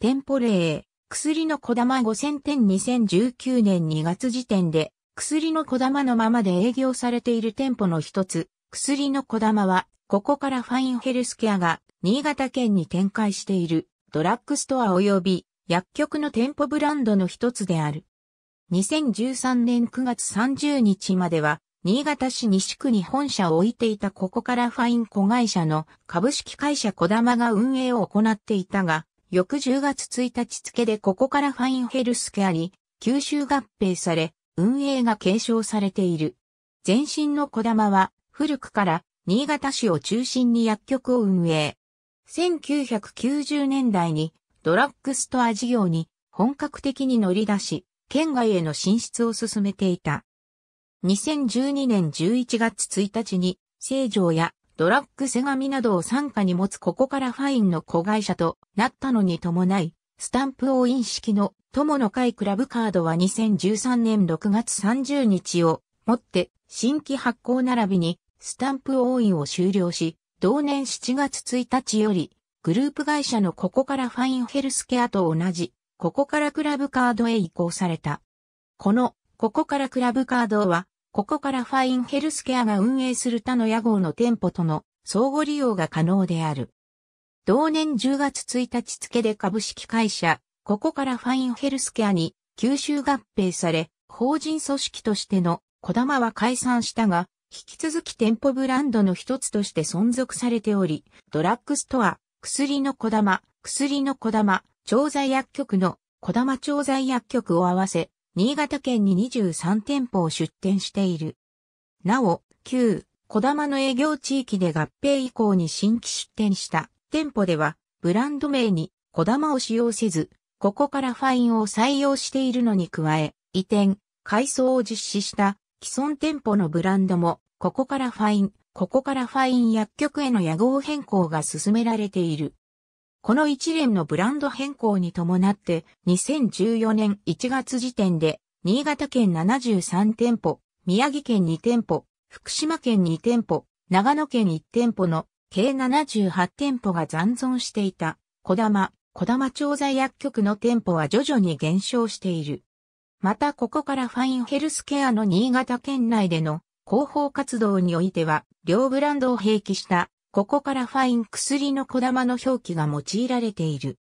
店舗例、薬の小玉5000点2019年2月時点で、薬の小玉のままで営業されている店舗の一つ、薬の小玉は、ここからファインヘルスケアが、新潟県に展開している、ドラッグストア及び、薬局の店舗ブランドの一つである。2013年9月30日までは、新潟市西区に本社を置いていたここからファイン子会社の株式会社小玉が運営を行っていたが、翌10月1日付でここからファインヘルスケアに吸収合併され、運営が継承されている。前身の小玉は古くから新潟市を中心に薬局を運営。1990年代にドラッグストア事業に本格的に乗り出し、県外への進出を進めていた。2012年11月1日に、成城やドラッグセガミなどを参加に持つここからファインの子会社となったのに伴い、スタンプ押印式の友の会クラブカードは2013年6月30日をもって新規発行並びにスタンプ押印を終了し、同年7月1日よりグループ会社のここからファインヘルスケアと同じここからクラブカードへ移行された。このここからクラブカードはここからファインヘルスケアが運営する他の屋号の店舗との相互利用が可能である。同年10月1日付で株式会社、ここからファインヘルスケアに吸収合併され、法人組織としての小玉は解散したが、引き続き店舗ブランドの一つとして存続されており、ドラッグストア、薬の小玉、薬の小玉、調剤薬局の小玉調剤薬局を合わせ、新潟県に23店舗を出店している。なお、旧、小玉の営業地域で合併以降に新規出店した店舗では、ブランド名に小玉を使用せず、ここからファインを採用しているのに加え、移転、改装を実施した既存店舗のブランドも、ここからファイン、ここからファイン薬局への野号変更が進められている。この一連のブランド変更に伴って2014年1月時点で新潟県73店舗、宮城県2店舗、福島県2店舗、長野県1店舗の計78店舗が残存していた小玉、小玉調剤薬局の店舗は徐々に減少している。またここからファインヘルスケアの新潟県内での広報活動においては、両ブランドを併記したここからファイン薬の小玉の表記が用いられている。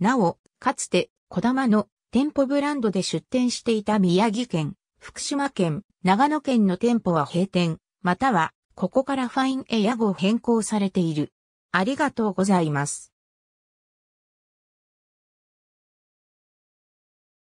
なお、かつて小玉の店舗ブランドで出店していた宮城県、福島県、長野県の店舗は閉店、またはここからファインへ屋号変更されている。ありがとうございます。